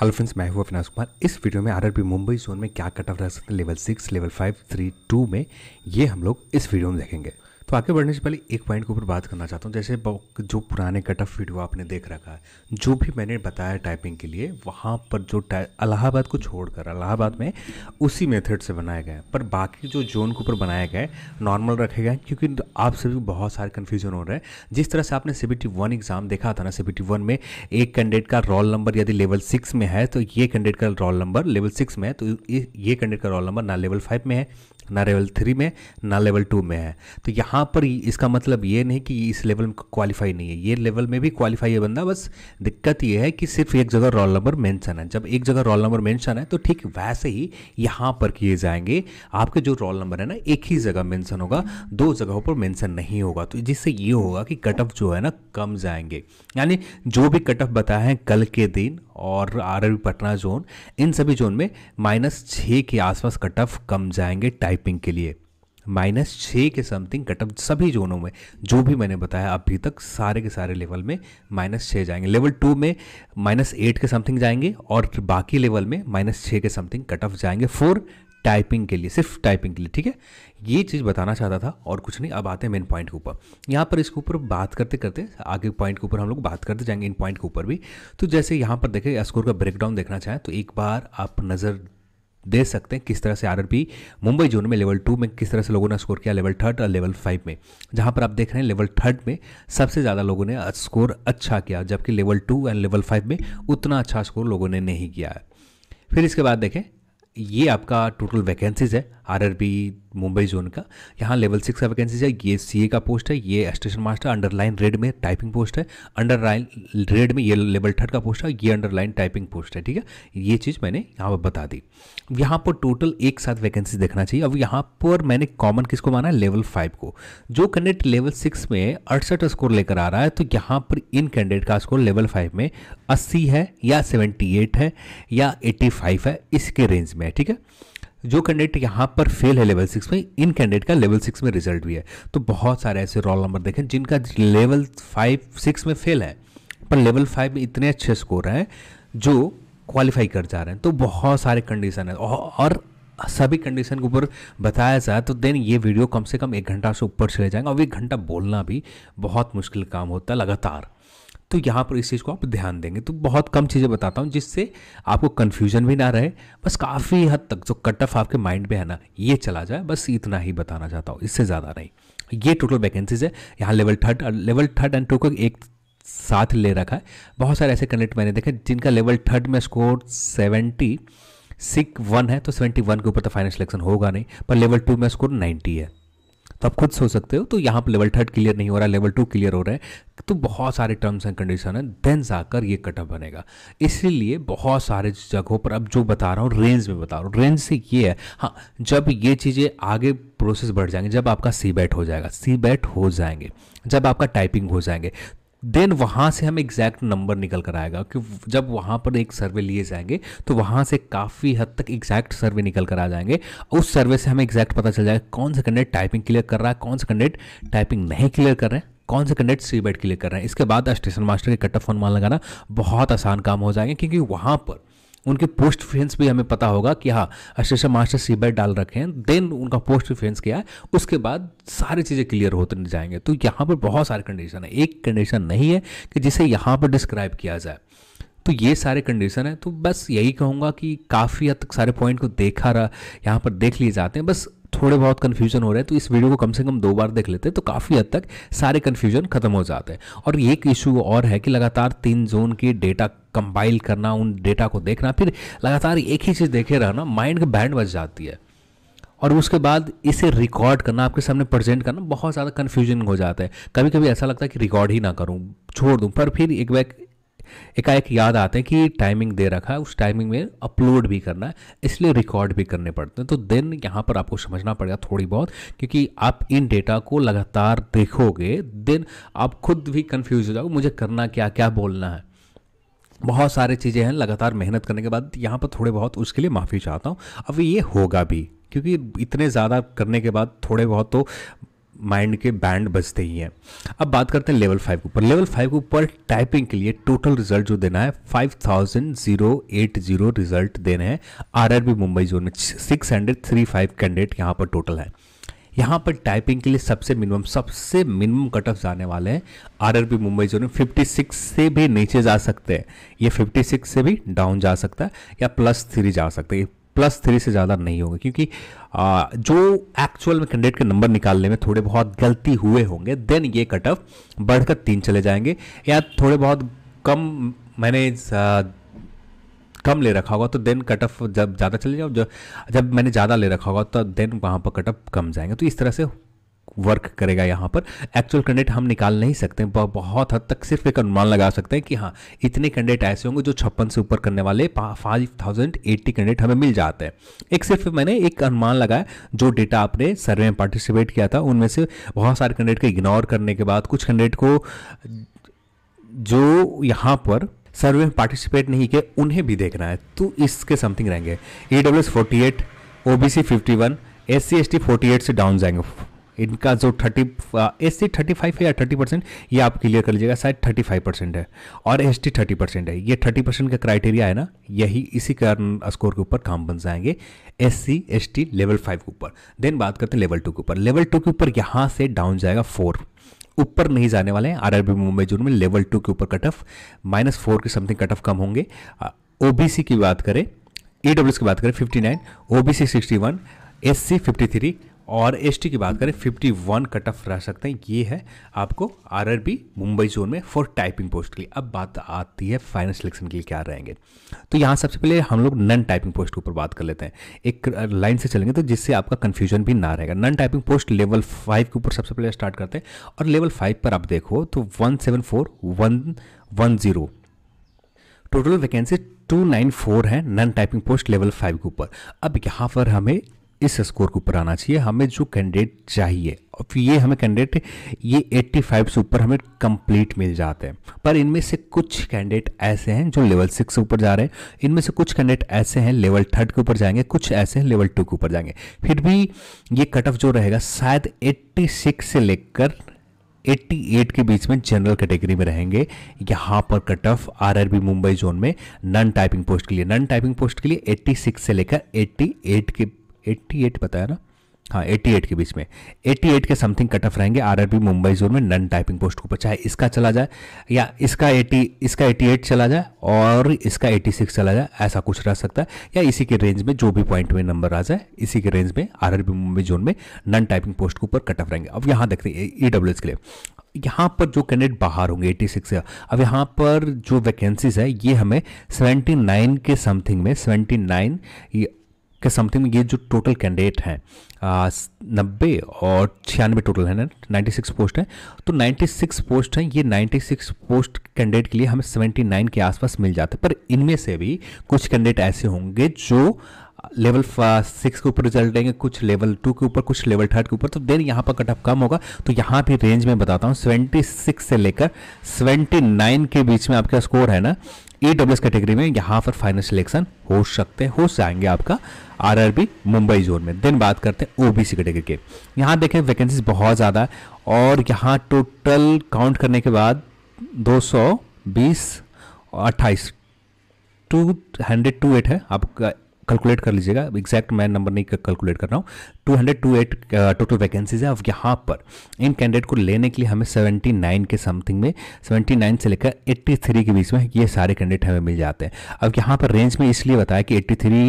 hello friends मैं हूँ अविनाश कुमार इस वीडियो में आर मुंबई जोन में क्या कट ऑफ रह सकते हैं level six level five three two में ये हम लोग इस वीडियो में देखेंगे आगे बढ़ने से पहले एक पॉइंट के ऊपर बात करना चाहता हूँ जैसे जो पुराने कट ऑफ वीडियो आपने देख रखा है जो भी मैंने बताया टाइपिंग के लिए वहाँ पर जो अलाहाबाद को छोड़कर अलाहाबाद में उसी मेथड से बनाए गए पर बाकी जो जोन के ऊपर बनाए गए नॉर्मल रखे गए क्योंकि आप सभी बहुत सारे कन्फ्यूजन हो रहे हैं जिस तरह से आपने सी एग्ज़ाम देखा था ना सी में एक कैंडिडेट का रोल नंबर यदि लेवल सिक्स में है तो ये कैंडिडेट का रोल नंबर लेवल सिक्स में है तो ये कैंडिडेट का रोल नंबर ना लेवल फाइव में है ना लेवल थ्री में ना लेवल टू में है तो यहाँ पर इसका मतलब ये नहीं कि इस लेवल में क्वालिफाई नहीं है ये लेवल में भी क्वालिफाई है बंदा बस दिक्कत ये है कि सिर्फ एक जगह रोल नंबर मेंशन है जब एक जगह रोल नंबर मेंशन है तो ठीक वैसे ही यहाँ पर किए जाएंगे आपके जो रोल नंबर है ना एक ही जगह मेंशन होगा दो जगहों पर मेंशन नहीं होगा तो जिससे ये होगा कि कट ऑफ जो है ना कम जाएंगे यानी जो भी कट ऑफ बताए हैं कल के दिन और आर पटना जोन इन सभी जोन में माइनस छः के आसपास कट ऑफ कम जाएंगे टाइप टाइपिंग के लिए माइनस छः के समथिंग कटअप सभी जोनों में जो भी मैंने बताया अभी तक सारे के सारे लेवल में माइनस छः जाएंगे लेवल टू में माइनस एट के समथिंग जाएंगे और बाकी लेवल में माइनस छः के समथिंग कट ऑफ जाएंगे फोर टाइपिंग के लिए सिर्फ टाइपिंग के लिए ठीक है ये चीज़ बताना चाहता था और कुछ नहीं अब आते हैं मेन पॉइंट के ऊपर यहाँ पर इसके ऊपर बात करते करते आगे पॉइंट के ऊपर हम लोग बात करते जाएंगे इन पॉइंट के ऊपर भी तो जैसे यहाँ पर देखें स्कोर का ब्रेकडाउन देखना चाहें तो एक बार आप नज़र देख सकते हैं किस तरह से आरआरबी मुंबई जोन में लेवल टू में किस तरह से लोगों ने स्कोर किया लेवल थर्ड और लेवल फाइव में जहां पर आप देख रहे हैं लेवल थर्ड में सबसे ज़्यादा लोगों ने स्कोर अच्छा किया जबकि level two and level five में उतना अच्छा स्कोर लोगों ने नहीं किया है फिर इसके बाद देखें ये आपका टोटल वैकेंसीज है बी मुंबई जोन का यहाँ लेवल सिक्स का वैकेंसी है ये ए का पोस्ट है ये स्टेशन मास्टर अंडरलाइन रेड में टाइपिंग पोस्ट है अंडरलाइन रेड में ये लेवल थर्ड का पोस्ट है ये अंडरलाइन टाइपिंग पोस्ट है ठीक है ये चीज़ मैंने यहाँ पर बता दी यहाँ पर टोटल एक साथ वैकेंसी देखना चाहिए अब यहाँ पर मैंने कॉमन किसको माना है लेवल फाइव को जो कैंडिडेट लेवल सिक्स में अड़सठ स्कोर लेकर आ रहा है तो यहाँ पर इन कैंडिडेट का स्कोर लेवल फाइव में अस्सी है या सेवेंटी एट है या एट्टी फाइव है इसके रेंज में है ठीक है जो कैंडिडेट यहाँ पर फेल है लेवल सिक्स में इन कैंडिडेट का लेवल सिक्स में रिजल्ट भी है तो बहुत सारे ऐसे रोल नंबर देखें जिनका लेवल फाइव सिक्स में फेल है पर लेवल फाइव में इतने अच्छे स्कोर हैं जो क्वालिफाई कर जा रहे हैं तो बहुत सारे कंडीशन है और सभी कंडीशन के ऊपर बताया जाए तो देन ये वीडियो कम से कम एक घंटा से ऊपर चले जाएंगे और एक घंटा बोलना भी बहुत मुश्किल काम होता है लगातार तो यहाँ पर इस चीज़ को आप ध्यान देंगे तो बहुत कम चीज़ें बताता हूँ जिससे आपको कन्फ्यूजन भी ना रहे बस काफ़ी हद तक जो कट ऑफ आपके माइंड में है ना ये चला जाए बस इतना ही बताना चाहता हूँ इससे ज़्यादा नहीं ये टोटल वैकेंसीज है यहाँ level third level third and two को एक साथ ले रखा है बहुत सारे ऐसे कैंडिडेट मैंने देखे जिनका लेवल थर्ड में स्कोर सेवेंटी सिक वन है तो सेवेंटी वन के ऊपर तो फाइनल सिलेक्शन होगा नहीं पर लेवल टू में स्कोर नाइन्टी है तो आप खुद सोच सकते हो तो यहाँ पर लेवल थर्ड क्लियर नहीं हो रहा है लेवल टू क्लियर हो रहा है तो बहुत सारे टर्म्स एंड कंडीशन है देन जाकर ये कटअप बनेगा इसीलिए बहुत सारे जगहों पर अब जो बता रहा हूँ रेंज में बता रहा हूँ रेंज से ये है हाँ जब ये चीज़ें आगे प्रोसेस बढ़ जाएंगे जब आपका सी बैट हो जाएगा सी बैट हो जाएंगे जब आपका टाइपिंग हो जाएंगे देन वहाँ से हम एग्जैक्ट नंबर निकल कर आएगा कि जब वहाँ पर एक सर्वे लिए जाएंगे तो वहाँ से काफ़ी हद तक एग्जैक्ट सर्वे निकल कर आ जाएंगे उस सर्वे से हमें एग्जैक्ट पता चल जाएगा कौन सा कैंडिडेट टाइपिंग क्लियर कर रहा है कौन सा कैंडिडेट टाइपिंग नहीं क्लियर कर रहे हैं कौन से कैंडिडेट सी बैट क्लियर कर रहे हैं इसके बाद स्टेशन मास्टर के कट ऑफ मान लगाना बहुत आसान काम हो जाएंगे क्योंकि वहाँ पर उनके पोस्ट फेंस भी हमें पता होगा कि हाँ अशेषा मास्टर सी बाई डाल रखे हैं देन उनका पोस्ट फेंस क्या है उसके बाद सारी चीज़ें क्लियर होते जाएंगे तो यहाँ पर बहुत सारे कंडीशन है एक कंडीशन नहीं है कि जिसे यहाँ पर डिस्क्राइब किया जाए तो ये सारे कंडीशन है तो बस यही कहूँगा कि काफ़ी हद तक सारे पॉइंट को देखा रहा यहाँ पर देख लिए जाते हैं बस थोड़े बहुत कन्फ्यूजन हो रहे हैं तो इस वीडियो को कम से कम दो बार देख लेते हैं तो काफ़ी हद तक सारे कन्फ्यूजन खत्म हो जाते हैं और एक इशू और है कि लगातार तीन जोन के डेटा कंपाइल करना उन डेटा को देखना फिर लगातार एक ही चीज़ देखे रहना माइंड का बैंड बच जाती है और उसके बाद इसे रिकॉर्ड करना आपके सामने प्रेजेंट करना बहुत ज़्यादा कन्फ्यूजन हो जाता है कभी कभी ऐसा लगता है कि रिकॉर्ड ही ना करूँ छोड़ दूँ पर फिर एक बैक एकाएक याद आते हैं कि टाइमिंग दे रखा है उस टाइमिंग में अपलोड भी करना है इसलिए रिकॉर्ड भी करने पड़ते हैं तो देन यहाँ पर आपको समझना पड़ेगा थोड़ी बहुत क्योंकि आप इन डेटा को लगातार देखोगे देन आप खुद भी कन्फ्यूज हो जाओगे मुझे करना क्या क्या बोलना है बहुत सारी चीज़ें हैं लगातार मेहनत करने के बाद यहाँ पर थोड़े बहुत उसके लिए माफ़ी चाहता हूँ अब ये होगा भी क्योंकि इतने ज़्यादा करने के बाद थोड़े बहुत तो माइंड के बैंड बजते ही हैं अब बात करते हैं लेवल फाइव के ऊपर लेवल फाइव के ऊपर टाइपिंग के लिए टोटल रिजल्ट जो देना है five thousand zero eight zero result देने हैं R R B Mumbai zone में six hundred three five candidate यहाँ पर टोटल है यहाँ पर टाइपिंग के लिए सबसे मिनिमम सबसे मिनिमम कट ऑफ जाने वाले हैं R R B Mumbai zone में फिफ्टी सिक्स से भी नीचे जा सकते हैं ये फिफ्टी सिक्स से भी डाउन जा सकता है या प्लस थ्री जा सकते हैं प्लस थ्री से ज़्यादा नहीं होगा क्योंकि आ, जो एक्चुअल में कैंडिडेट के नंबर निकालने में थोड़े बहुत गलती हुए होंगे देन ये कट ऑफ बढ़कर तीन चले जाएंगे या थोड़े बहुत कम मैंने कम ले रखा होगा तो देन कट ऑफ जब ज़्यादा चले जाओ जब जब मैंने ज़्यादा ले रखा होगा तो देन वहाँ पर कट ऑफ कम जाएंगे तो इस तरह से वर्क करेगा यहाँ पर एक्चुअल कैंडिडेट हम निकाल नहीं सकते बहुत हद तक सिर्फ एक अनुमान लगा सकते हैं कि हाँ इतने कैंडिडेट ऐसे होंगे जो छप्पन से ऊपर करने वाले फाइव थाउजेंड एट्टी कैंडिडेट हमें मिल जाते हैं एक सिर्फ मैंने एक अनुमान लगाया जो डेटा आपने सर्वे में पार्टिसिपेट किया था उनमें से बहुत सारे कैंडिडेट को इग्नोर करने के बाद कुछ कैंडिडेट को जो यहाँ पर सर्वे में पार्टिसिपेट नहीं किए उन्हें भी देखना है तो इसके समथिंग रहेंगे E W S forty eight O B C fifty one S C S T forty eight से डाउन जाएंगे इनका जो thirty S C thirty five है या थर्टी परसेंट ये आप क्लियर कर लीजिएगा शायद थर्टी फाइव परसेंट है और एस टी थर्टी परसेंट है ये थर्टी परसेंट का क्राइटेरिया है ना यही इसी कारण स्कोर के ऊपर काम बन जाएंगे S C S T level five के ऊपर देन बात करते हैं लेवल टू के ऊपर लेवल टू के ऊपर यहाँ से डाउन जाएगा फोर ऊपर नहीं जाने वाले हैं आर मुंबई जोन में लेवल टू के ऊपर कट ऑफ माइनस फोर के समथिंग कट ऑफ कम होंगे ओ की बात करें ई e की बात करें fifty nine O B C sixty one S C fifty three और एस की बात करें फिफ्टी वन कट ऑफ रह सकते हैं ये है आपको आरआरबी मुंबई जोन में फॉर टाइपिंग पोस्ट के लिए अब बात आती है फाइनल सिलेक्शन के लिए क्या रहेंगे तो यहाँ सबसे पहले हम लोग नन टाइपिंग पोस्ट के ऊपर बात कर लेते हैं एक लाइन से चलेंगे तो जिससे आपका कन्फ्यूजन भी ना रहेगा non typing post level five के ऊपर सबसे पहले स्टार्ट करते हैं और लेवल फाइव पर आप देखो तो one seven four one one zero total vacancy two nine four है non typing post level five के ऊपर अब यहाँ पर हमें इस स्कोर के ऊपर आना चाहिए हमें जो कैंडिडेट चाहिए और ये हमें कैंडिडेट ये 85 से ऊपर हमें कंप्लीट मिल जाते हैं पर इनमें से कुछ कैंडिडेट ऐसे हैं जो लेवल सिक्स से ऊपर जा रहे हैं इनमें से कुछ कैंडिडेट ऐसे हैं लेवल थर्ड के ऊपर जाएंगे कुछ ऐसे हैं लेवल टू के ऊपर जाएंगे फिर भी ये कट ऑफ जो रहेगा शायद एट्टी से लेकर 88 के बीच में जनरल कैटेगरी में रहेंगे यहाँ पर cut off R Mumbai zone में नॉन टाइपिंग पोस्ट के लिए नॉन टाइपिंग पोस्ट के लिए 86 से लेकर 88 के एट्टी एट बताया ना हाँ 88 के बीच में 88 के समथिंग कट ऑफ रहेंगे आरआरबी मुंबई जोन में नन टाइपिंग पोस्ट के ऊपर चाहे इसका चला जाए या इसका 80 इसका 88 चला जाए और इसका 86 चला जाए ऐसा कुछ रह सकता है या इसी के रेंज में जो भी पॉइंट में नंबर आ जाए इसी के रेंज में आरआरबी मुंबई जोन में नन टाइपिंग पोस्ट के ऊपर कट ऑफ रहेंगे अब यहाँ देखते हैं ई e के लिए यहाँ पर जो कैंडिडेट बाहर होंगे 86 सिक्स अब यहाँ पर जो वैकेंसीज है ये हमें 79 के समथिंग में 79 नाइन के समथिंग ये जो टोटल कैंडिडेट हैं नब्बे और छियानवे टोटल है ना नाइन्टी सिक्स पोस्ट है तो नाइन्टी सिक्स पोस्ट हैं ये नाइन्टी सिक्स पोस्ट कैंडिडेट के लिए हमें सेवेंटी नाइन के आसपास मिल जाते पर इनमें से भी कुछ कैंडिडेट ऐसे होंगे जो लेवल सिक्स के ऊपर रिजल्ट देंगे कुछ लेवल टू के ऊपर कुछ लेवल थर्ड के ऊपर तो देन यहाँ पर कट ऑफ कम होगा तो यहाँ भी रेंज में बताता हूँ सेवेंटी सिक्स से लेकर सेवेंटी नाइन के बीच में आपका स्कोर है ना ई डब्ल्यू कैटेगरी में यहाँ पर फाइनल सिलेक्शन हो सकते हो जाएंगे आपका आरआरबी मुंबई जोन में देन बात करते हैं ओबीसी कैटेगरी के यहाँ देखें वैकेंसीज बहुत ज़्यादा है और यहाँ टोटल काउंट करने के बाद दो सौ बीस अट्ठाईस टू हंड्रेड टू एट है आपका कैलकुलेट कर लीजिएगा एग्जैक्ट मैं नंबर नहीं कैलकुलेट कर रहा हूँ two hundred two eight total vacancies है अब यहाँ पर इन कैंडिडेट को लेने के लिए हमें सेवेंटी नाइन के समथिंग में सेवेंटी नाइन से लेकर एट्टी थ्री के बीच में ये सारे कैंडिडेट हमें मिल जाते हैं अब यहाँ पर रेंज में इसलिए बताया कि एट्टी थ्री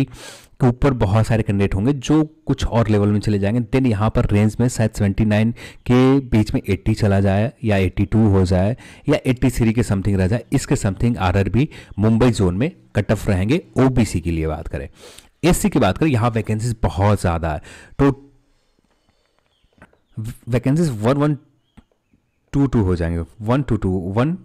के ऊपर बहुत सारे कैंडिडेट होंगे जो कुछ और लेवल में चले जाएंगे देन यहाँ पर रेंज में शायद 79 के बीच में 80 चला जाए या 82 हो जाए या 83 के समथिंग रह जाए इसके समथिंग आरआरबी मुंबई जोन में कट ऑफ रहेंगे सी के लिए बात करें सी की बात करें यहाँ वैकेंसीज बहुत ज़्यादा है तो vacancies one one two two हो जाएंगे one two two one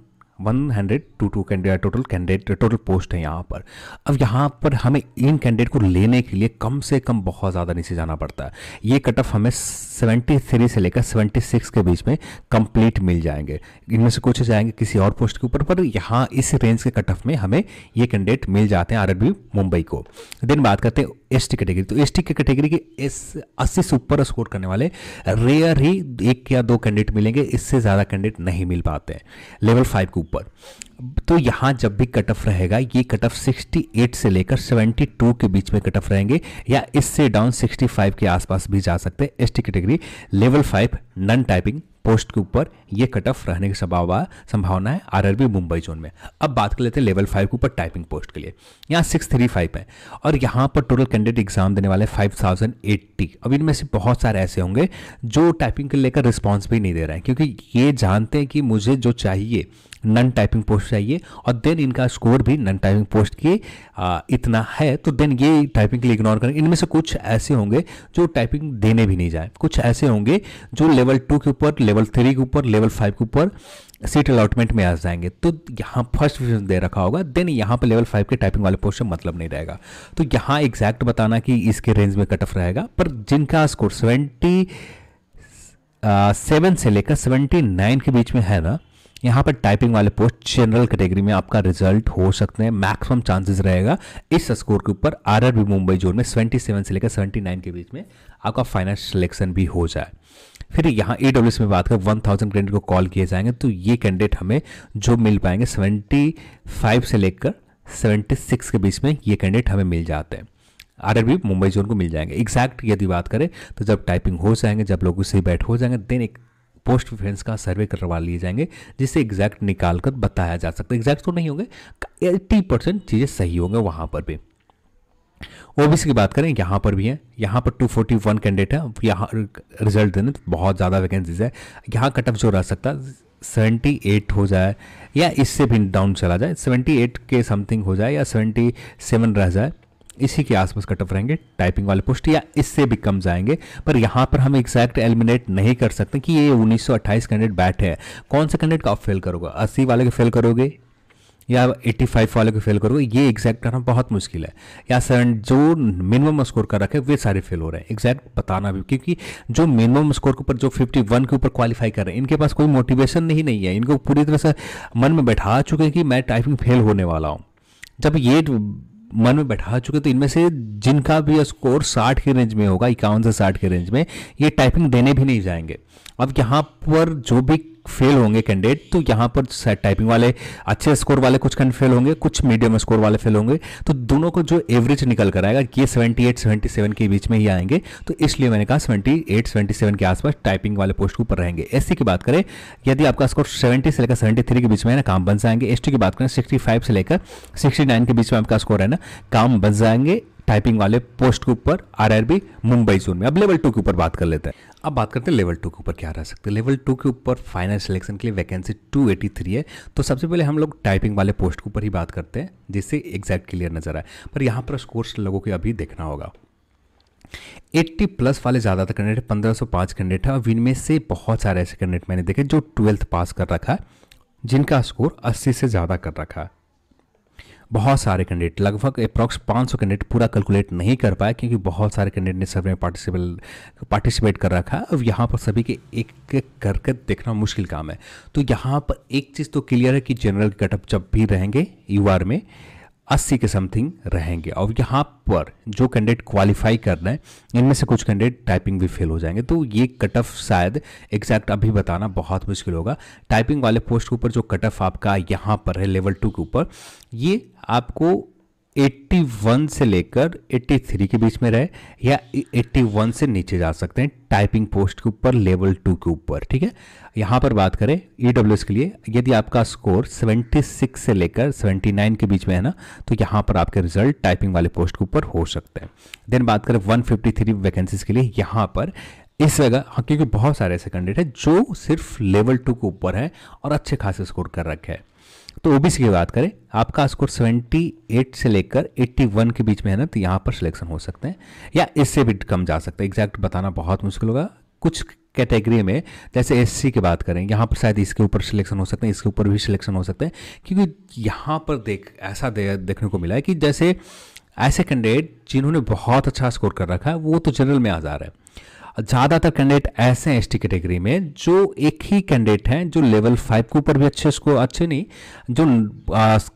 one hundred two two candidate total candidate total post है यहाँ पर अब यहाँ पर हमें इन कैंडिडेट को लेने के लिए कम से कम बहुत ज़्यादा नीचे जाना पड़ता है ये कट ऑफ हमें सेवेंटी थ्री से लेकर सेवेंटी सिक्स के बीच में कंप्लीट मिल जाएंगे इनमें से कुछ जाएंगे किसी और पोस्ट के ऊपर पर यहाँ इस रेंज के कट ऑफ में हमें ये कैंडिडेट मिल जाते हैं आर मुंबई को देन बात करते हैं एस टी कैटेगरी तो एस टी कैटेगरी के एस अस्सी से ऊपर स्कोर करने वाले रेयर ही एक या दो कैंडिडेट मिलेंगे इससे ज़्यादा कैंडिडेट नहीं मिल पाते हैं लेवल फाइव के ऊपर तो यहाँ जब भी कट ऑफ रहेगा ये कट ऑफ 68 से लेकर 72 के बीच में कट ऑफ रहेंगे या इससे डाउन 65 के आसपास भी जा सकते हैं S T category level five non typing post के ऊपर ये कट ऑफ रहने की संभावना संभावना है आरआरबी मुंबई जोन में अब बात कर लेते हैं लेवल फाइव के ऊपर टाइपिंग पोस्ट के लिए यहाँ सिक्स थ्री फाइव है और यहाँ पर टोटल कैंडिडेट एग्जाम देने वाले फाइव थाउजेंड एट्टी अब इनमें से बहुत सारे ऐसे होंगे जो टाइपिंग के लेकर रिस्पॉन्स भी नहीं दे रहे हैं क्योंकि ये जानते हैं कि मुझे जो चाहिए नन टाइपिंग पोस्ट चाहिए और देन इनका स्कोर भी नन टाइपिंग पोस्ट के इतना है तो देन ये टाइपिंग के लिए इग्नोर करेंगे इनमें से कुछ ऐसे होंगे जो टाइपिंग देने भी नहीं जाए कुछ ऐसे होंगे जो लेवल टू के ऊपर लेवल थ्री के ऊपर लेवल फाइव के ऊपर सीट अलाटमेंट में आ जाएंगे तो यहाँ फर्स्ट डिविजन दे रखा होगा देन यहाँ पर लेवल फाइव के टाइपिंग वाले पोस्ट से मतलब नहीं रहेगा तो यहाँ एग्जैक्ट बताना कि इसके रेंज में कट ऑफ रहेगा पर जिनका स्कोर सेवेंटी सेवन से लेकर सेवेंटी नाइन के बीच में है ना यहाँ पर टाइपिंग वाले पोस्ट जनरल कैटेगरी में आपका रिजल्ट हो सकते हैं मैक्सिमम चांसेस रहेगा इस स्कोर के ऊपर आरआरबी मुंबई जोन में 77 से लेकर 79 के बीच में आपका फाइनल सिलेक्शन भी हो जाए फिर यहाँ ए डब्ल्यू में बात करें वन थाउजेंड कैंडिडेट को कॉल किए जाएंगे तो ये कैंडिडेट हमें जो मिल पाएंगे सेवेंटी फाइव से लेकर सेवेंटी सिक्स के बीच में ये कैंडिडेट हमें मिल जाते हैं आर मुंबई जोन को मिल जाएंगे एग्जैक्ट यदि बात करें तो जब टाइपिंग हो जाएंगे जब लोग उससे बैठ हो जाएंगे देन एक पोस्ट प्रिफरेंस का सर्वे करवा लिए जाएंगे जिससे एग्जैक्ट निकाल कर बताया जा सकता है एग्जैक्ट तो नहीं होंगे एट्टी परसेंट चीज़ें सही होंगे वहाँ पर भी ओबीसी की बात करें यहाँ पर भी है यहाँ पर 241 कैंडिडेट है यहाँ रिजल्ट देने तो बहुत ज़्यादा वैकेंसीज है यहाँ कटअप जो रह सकता सेवेंटी एट हो जाए या इससे भी डाउन चला जाए सेवेंटी एट के समथिंग हो जाए या सेवेंटी सेवन रह जाए इसी के आसपास कट ऑफ रहेंगे टाइपिंग वाले पोस्ट या इससे भी कम जाएंगे पर यहाँ पर हम एग्जैक्ट एलिमिनेट नहीं कर सकते कि ये 1928 कैंडिडेट बैठे हैं कौन से कैंडिडेट का आप फेल करोगे अस्सी वाले को फेल करोगे या 85 वाले को फेल करोगे ये एग्जैक्ट करना बहुत मुश्किल है या सर जो मिनिमम स्कोर कर रखे वे सारे फेल हो रहे हैं एग्जैक्ट बताना भी क्योंकि जो मिनिमम स्कोर के ऊपर जो 51 के ऊपर क्वालिफाई कर रहे हैं इनके पास कोई मोटिवेशन नहीं नहीं है इनको पूरी तरह से मन में बैठा चुके हैं कि मैं टाइपिंग फेल होने वाला हूँ जब ये मन में बैठा चुके तो इनमें से जिनका भी स्कोर साठ के रेंज में होगा इक्यावन से साठ के रेंज में ये टाइपिंग देने भी नहीं जाएंगे अब यहाँ पर जो भी फेल होंगे कैंडिडेट तो यहाँ पर टाइपिंग वाले अच्छे स्कोर वाले कुछ कैंड फेल होंगे कुछ मीडियम स्कोर वाले फेल होंगे तो दोनों को जो एवरेज निकल कर आएगा ये 78 77 के बीच में ही आएंगे तो इसलिए मैंने कहा 78 77 के आसपास टाइपिंग वाले पोस्ट के ऊपर रहेंगे एस की बात करें यदि आपका स्कोर सेवेंटी से लेकर सेवेंटी के बीच में है ना काम बन जाएंगे एस की बात करें सिक्सटी से लेकर सिक्सटी के बीच में आपका स्कोर है ना काम बन जाएंगे टाइपिंग वाले पोस्ट के ऊपर आरआरबी मुंबई जोन में अब लेवल टू के ऊपर बात कर लेते हैं अब बात करते हैं लेवल टू के ऊपर क्या रह सकते हैं लेवल टू के ऊपर फाइनल सिलेक्शन के लिए वैकेंसी टू एटी थ्री है तो सबसे पहले हम लोग टाइपिंग वाले पोस्ट के ऊपर ही बात करते हैं जिससे एग्जैक्ट क्लियर नजर आए पर यहाँ पर कोर्स लोगों को अभी देखना होगा 80 प्लस वाले ज़्यादातर कैंडिडेट 1505 कैंडिडेट है और इनमें से बहुत सारे ऐसे कैंडिडेट मैंने देखे जो ट्वेल्थ पास कर रखा है जिनका स्कोर 80 से ज़्यादा कर रखा है बहुत सारे कैंडिडेट लगभग अप्रॉक्स 500 कैंडिडेट पूरा कैलकुलेट नहीं कर पाए क्योंकि बहुत सारे कैंडिडेट ने सर्वे में पार्टिसिपेट पार्टिसिपेट कर रखा है अब यहाँ पर सभी के एक एक करके देखना मुश्किल काम है तो यहाँ पर एक चीज़ तो क्लियर है कि जनरल कटअप जब भी रहेंगे यू में अस्सी के समथिंग रहेंगे और यहाँ पर जो कैंडिडेट क्वालिफाई कर रहे हैं इनमें से कुछ कैंडिडेट टाइपिंग भी फेल हो जाएंगे तो ये कट ऑफ शायद एग्जैक्ट अभी बताना बहुत मुश्किल होगा टाइपिंग वाले पोस्ट के ऊपर जो कट ऑफ आपका यहाँ पर है लेवल टू के ऊपर ये आपको 81 से लेकर 83 के बीच में रहे या 81 से नीचे जा सकते हैं टाइपिंग पोस्ट के ऊपर लेवल टू के ऊपर ठीक है यहाँ पर बात करें ई e के लिए यदि आपका स्कोर 76 से लेकर 79 के बीच में है ना तो यहाँ पर आपके रिजल्ट टाइपिंग वाले पोस्ट के ऊपर हो सकते हैं देन बात करें 153 वैकेंसीज के लिए यहाँ पर इस जगह हाँ क्योंकि बहुत सारे ऐसे कैंडिडेट हैं जो सिर्फ लेवल टू के ऊपर हैं और अच्छे खासे स्कोर कर रखे हैं तो ओबीसी की बात करें आपका स्कोर 78 से लेकर 81 के बीच में है ना तो यहाँ पर सिलेक्शन हो सकते हैं या इससे भी कम जा सकता है एग्जैक्ट बताना बहुत मुश्किल होगा कुछ कैटेगरी में जैसे एससी की बात करें यहाँ पर शायद इसके ऊपर सिलेक्शन हो सकते हैं इसके ऊपर भी सिलेक्शन हो सकते हैं क्योंकि यहाँ पर देख ऐसा दे, देखने को मिला है कि जैसे ऐसे कैंडिडेट जिन्होंने बहुत अच्छा स्कोर कर रखा है वो तो जनरल में आ जा रहा है ज़्यादातर कैंडिडेट ऐसे हैं एस टी कैटेगरी में जो एक ही कैंडिडेट हैं जो लेवल फाइव के ऊपर भी अच्छे उसको अच्छे नहीं जो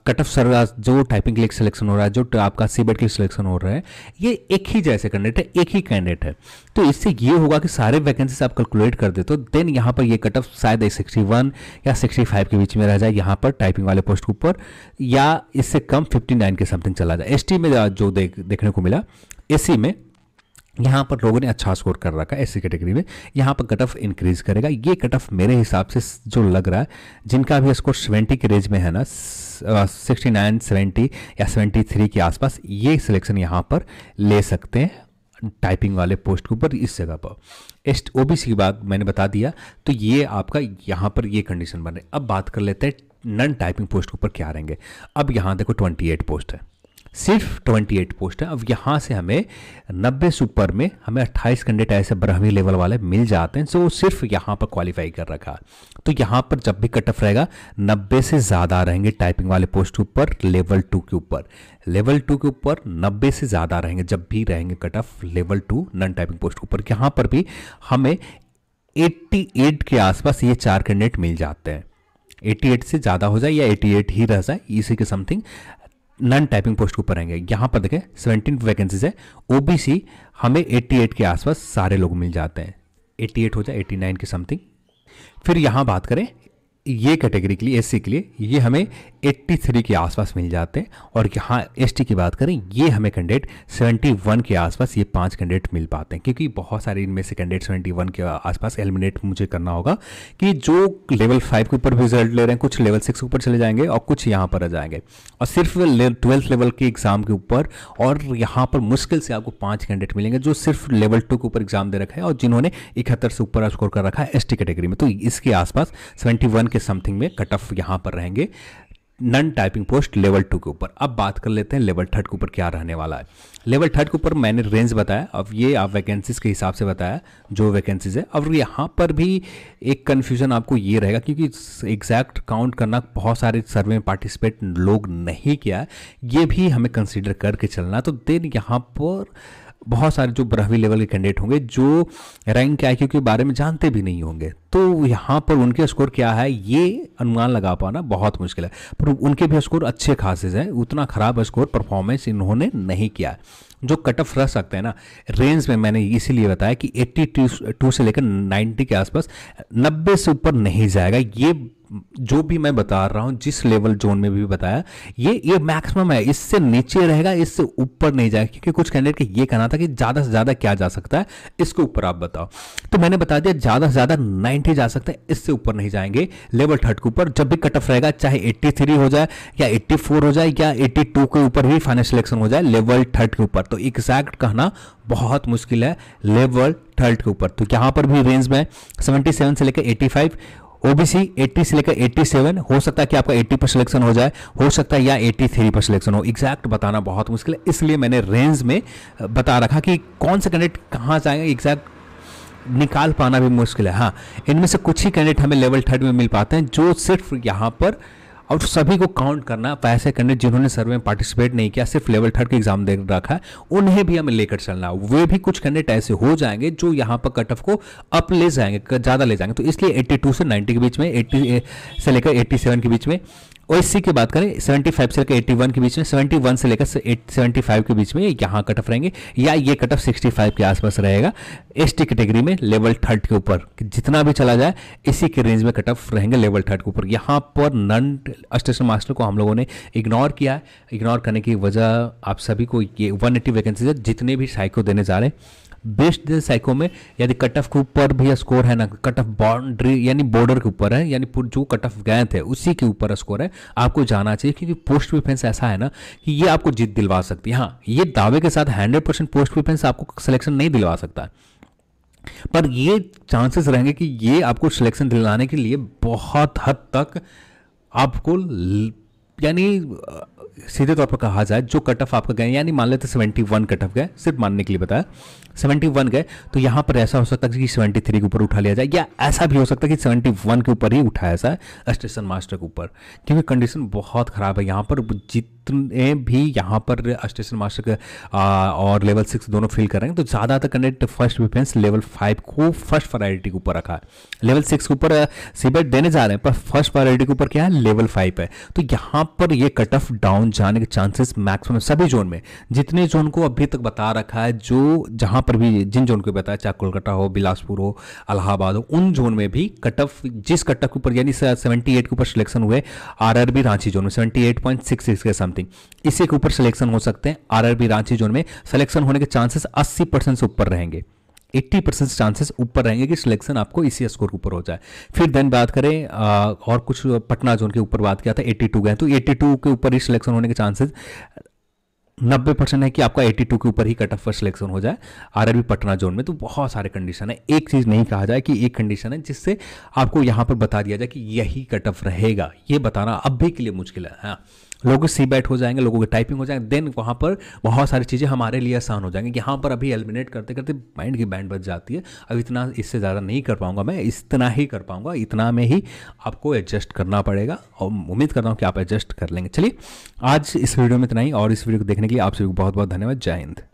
कट ऑफ सर जो टाइपिंग के लिए सिलेक्शन हो रहा है जो आपका सी बेट के लिए सिलेक्शन हो रहा है ये एक ही जैसे कैंडिडेट है एक ही कैंडिडेट है तो इससे ये होगा कि सारे वैकेंसीज आप कैलकुलेट कर दे तो देन यहाँ पर ये कट ऑफ शायद सिक्सटी वन या सिक्सटी फाइव के बीच में रह जाए यहाँ पर टाइपिंग वाले पोस्ट के ऊपर या इससे कम फिफ्टी नाइन के समथिंग चला जाए एस टी में जो देख देखने को मिला एस में यहाँ पर लोगों ने अच्छा स्कोर कर रखा है ऐसी कैटेगरी में यहाँ पर कट ऑफ इंक्रीज करेगा ये कट ऑफ मेरे हिसाब से जो लग रहा है जिनका भी स्कोर सेवेंटी के रेंज में है ना सिक्सटी नाइन सेवेंटी या सेवेंटी थ्री के आसपास ये सिलेक्शन यहाँ पर ले सकते हैं टाइपिंग वाले पोस्ट के ऊपर इस जगह पर एस्ट ओ बी की बात मैंने बता दिया तो ये आपका यहाँ पर ये कंडीशन बन रही अब बात कर लेते हैं नन टाइपिंग पोस्ट के ऊपर क्या रहेंगे अब यहाँ देखो ट्वेंटी एट पोस्ट है सिर्फ 28 पोस्ट है अब यहाँ से हमें 90 सुपर में हमें 28 कैंडिडेट ऐसे ब्रह्मी लेवल वाले मिल जाते हैं सो सिर्फ यहाँ पर क्वालिफाई कर रखा है तो यहाँ पर जब भी कट ऑफ रहेगा 90 से ज़्यादा रहेंगे टाइपिंग वाले पोस्ट ऊपर लेवल टू के ऊपर लेवल टू के ऊपर नब्बे से ज़्यादा रहेंगे जब भी रहेंगे cut off level two non typing post के ऊपर यहाँ पर भी हमें 88 के आसपास ये चार कैंडिडेट मिल जाते हैं 88 से ज़्यादा हो जाए या 88 ही रह जाए इसी के समथिंग नॉन टाइपिंग पोस्ट के ऊपर आएंगे यहां पर देखें सेवेंटीन वैकेंसीज है ओबीसी हमें एट्टी एट के आसपास सारे लोग मिल जाते हैं एट्टी एट हो जाए एट्टी नाइन के समथिंग फिर यहां बात करें ये कैटेगरी के लिए एस के लिए ये हमें 83 के आसपास मिल जाते हैं और यहाँ एस की बात करें ये हमें कैंडिडेट 71 के आसपास ये पांच कैंडिडेट मिल पाते हैं क्योंकि बहुत सारे इनमें से कैंडिडेट 71 के आसपास एलिमिनेट मुझे करना होगा कि जो लेवल फाइव के ऊपर रिजल्ट ले रहे हैं कुछ लेवल सिक्स के ऊपर चले जाएंगे और कुछ यहाँ पर आ जाएंगे और सिर्फ ट्वेल्थ लेवल के एग्ज़ाम के ऊपर और यहाँ पर मुश्किल से आपको पाँच कैंडिडेट मिलेंगे जो सिर्फ लेवल टू के ऊपर एग्ज़ाम दे रखा है और जिन्होंने इकहत्तर से ऊपर स्कोर कर रखा है एस कैटेगरी में तो इसके आसपास सेवेंटी के समथिंग में कट ऑफ यहाँ पर रहेंगे non typing post level two के ऊपर अब बात कर लेते हैं लेवल थर्ड के ऊपर क्या रहने वाला है लेवल थर्ड के ऊपर मैंने रेंज बताया अब ये आप वैकेंसीज के हिसाब से बताया जो वैकेंसीज है और यहाँ पर भी एक कन्फ्यूजन आपको ये रहेगा क्योंकि एग्जैक्ट काउंट करना बहुत सारे सर्वे में पार्टिसिपेट लोग नहीं किया ये भी हमें कंसिडर करके चलना तो देन यहाँ पर बहुत सारे जो बारहवीं लेवल के कैंडिडेट होंगे जो रैंक के आई के बारे में जानते भी नहीं होंगे तो यहाँ पर उनके स्कोर क्या है ये अनुमान लगा पाना बहुत मुश्किल है पर उनके भी स्कोर अच्छे खासे हैं उतना खराब स्कोर परफॉर्मेंस इन्होंने नहीं किया जो कट ऑफ रह सकते हैं ना रेंज में मैंने इसीलिए बताया कि 82 से लेकर 90 के आसपास 90 से ऊपर नहीं जाएगा ये जो भी मैं बता रहा हूँ जिस लेवल जोन में भी बताया ये ये मैक्सिमम है इससे नीचे रहेगा इससे ऊपर नहीं जाएगा क्योंकि कुछ कैंडिडेट का ये कहना था कि ज़्यादा से ज़्यादा क्या जा सकता है इसके ऊपर आप बताओ तो मैंने बता दिया ज़्यादा से ज़्यादा 90 जा सकता है इससे ऊपर नहीं जाएंगे लेवल थर्ड के ऊपर जब भी कट ऑफ रहेगा चाहे एट्टी हो जाए या एट्टी हो जाए या एट्टी के ऊपर ही फाइनल सिलेक्शन हो जाए लेवल थर्ड के ऊपर तो एग्जैक्ट कहना बहुत मुश्किल है लेवल थर्ड के ऊपर तो यहां पर भी रेंज में सेवेंटी सेवन से लेकर फाइव ओबीसी 80 से लेकर 87 हो सकता है कि आपका 80 पर सिलेक्शन हो जाए हो सकता है या 83 पर सिलेक्शन हो एग्जैक्ट बताना बहुत मुश्किल है इसलिए मैंने रेंज में बता रखा कि कौन से कैंडिडेट कहाँ जाएंगे एग्जैक्ट निकाल पाना भी मुश्किल है हाँ इनमें से कुछ ही कैंडिडेट हमें लेवल थर्ड में मिल पाते हैं जो सिर्फ यहाँ पर और सभी को काउंट करना पैसे करने जिन्होंने सर्वे में पार्टिसिपेट नहीं किया सिर्फ लेवल थर्ड के एग्जाम दे रखा है उन्हें भी हमें लेकर चलना वे भी कुछ कैंडिडेट ऐसे हो जाएंगे जो यहाँ पर कट ऑफ को अप ले जाएंगे ज़्यादा ले जाएंगे तो इसलिए 82 से 90 के बीच में 80 से लेकर 87 के बीच में ओएससी की बात करें 75 से लेकर 81 के बीच में 71 से लेकर 75 के बीच में यहाँ कट ऑफ रहेंगे या ये कट ऑफ 65 के आसपास रहेगा एस टी कैटेगरी में लेवल थर्ड के ऊपर जितना भी चला जाए इसी के रेंज में कट ऑफ रहेंगे लेवल थर्ड के ऊपर यहाँ पर नन स्टेशन मास्टर को हम लोगों ने इग्नोर किया है इग्नोर करने की वजह आप सभी को ये वन वैकेंसीज है जितने भी साइको देने जा रहे हैं बेस्ट साइको में यदि कट ऑफ के ऊपर भी स्कोर है ना कट ऑफ बाउंड्री यानी बॉर्डर के ऊपर है यानी जो कट ऑफ गए थे उसी के ऊपर स्कोर है आपको जाना चाहिए क्योंकि पोस्ट प्रिफरेंस ऐसा है ना कि ये आपको जीत दिलवा सकती है हाँ ये दावे के साथ हंड्रेड परसेंट पोस्ट प्रिफरेंस आपको सिलेक्शन नहीं दिलवा सकता पर ये चांसेस रहेंगे कि ये आपको सिलेक्शन दिलाने के लिए बहुत हद तक आपको यानी सीधे तौर पर कहा जाए जो कट ऑफ आपका गए यानी मान लेते सेवेंटी वन कट ऑफ गए सिर्फ मानने के लिए बताया सेवेंटी वन गए तो यहाँ पर ऐसा हो सकता है कि सेवेंटी थ्री के ऊपर उठा लिया जाए या ऐसा भी हो सकता है कि सेवेंटी वन के ऊपर ही उठाया जाए स्टेशन मास्टर के ऊपर क्योंकि कंडीशन बहुत ख़राब है यहाँ पर जित जितने भी यहाँ पर स्टेशन मास्टर और लेवल सिक्स दोनों फिल कर रहे हैं तो ज़्यादातर candidate first preference level five को फर्स्ट प्रायोरिटी के ऊपर रखा है लेवल सिक्स के ऊपर सीबेट देने जा रहे हैं पर फर्स्ट प्रायोरिटी के ऊपर क्या है लेवल फाइव है तो यहाँ पर ये कट ऑफ डाउन जाने के चांसेस मैक्सिमम सभी जोन में जितने जोन को अभी तक बता रखा है जो जहाँ पर भी जिन जोन को बताया चाहे कोलकाता हो बिलासपुर हो अलाहाबाद हो उन जोन में भी कट ऑफ जिस कट ऑफ के ऊपर यानी सेवेंटी एट के ऊपर सिलेक्शन हुए आर रांची जोन में seventy eight point six six के समथिंग समथिंग इसी के ऊपर सिलेक्शन हो सकते हैं आरआरबी रांची जोन में सिलेक्शन होने के चांसेस 80 परसेंट से ऊपर रहेंगे 80 परसेंट चांसेस ऊपर रहेंगे कि सिलेक्शन आपको इसी स्कोर के ऊपर हो जाए फिर देन बात करें आ, और कुछ पटना जोन के ऊपर बात किया था 82 गए तो 82 के ऊपर ही सिलेक्शन होने के चांसेस 90 परसेंट है कि आपका 82 के ऊपर ही कट ऑफ पर सिलेक्शन हो जाए आरआरबी पटना जोन में तो बहुत सारे कंडीशन है एक चीज़ नहीं कहा जाए कि एक कंडीशन है जिससे आपको यहां पर बता दिया जाए कि यही कट ऑफ रहेगा ये बताना अब भी के लिए मुश्किल है हाँ लोगों सी बैट हो जाएंगे लोगों के टाइपिंग हो जाएंगे देन वहाँ पर बहुत सारी चीज़ें हमारे लिए आसान हो जाएंगी यहाँ पर अभी एलिमिनेट करते करते माइंड की बैंड बच जाती है अब इतना इससे ज़्यादा नहीं कर पाऊँगा मैं इतना ही कर पाऊंगा इतना में ही आपको एडजस्ट करना पड़ेगा और उम्मीद करता हूँ कि आप एडजस्ट कर लेंगे चलिए आज इस वीडियो में इतना ही और इस वीडियो को देखने के लिए आप सभी को बहुत बहुत धन्यवाद जय हिंद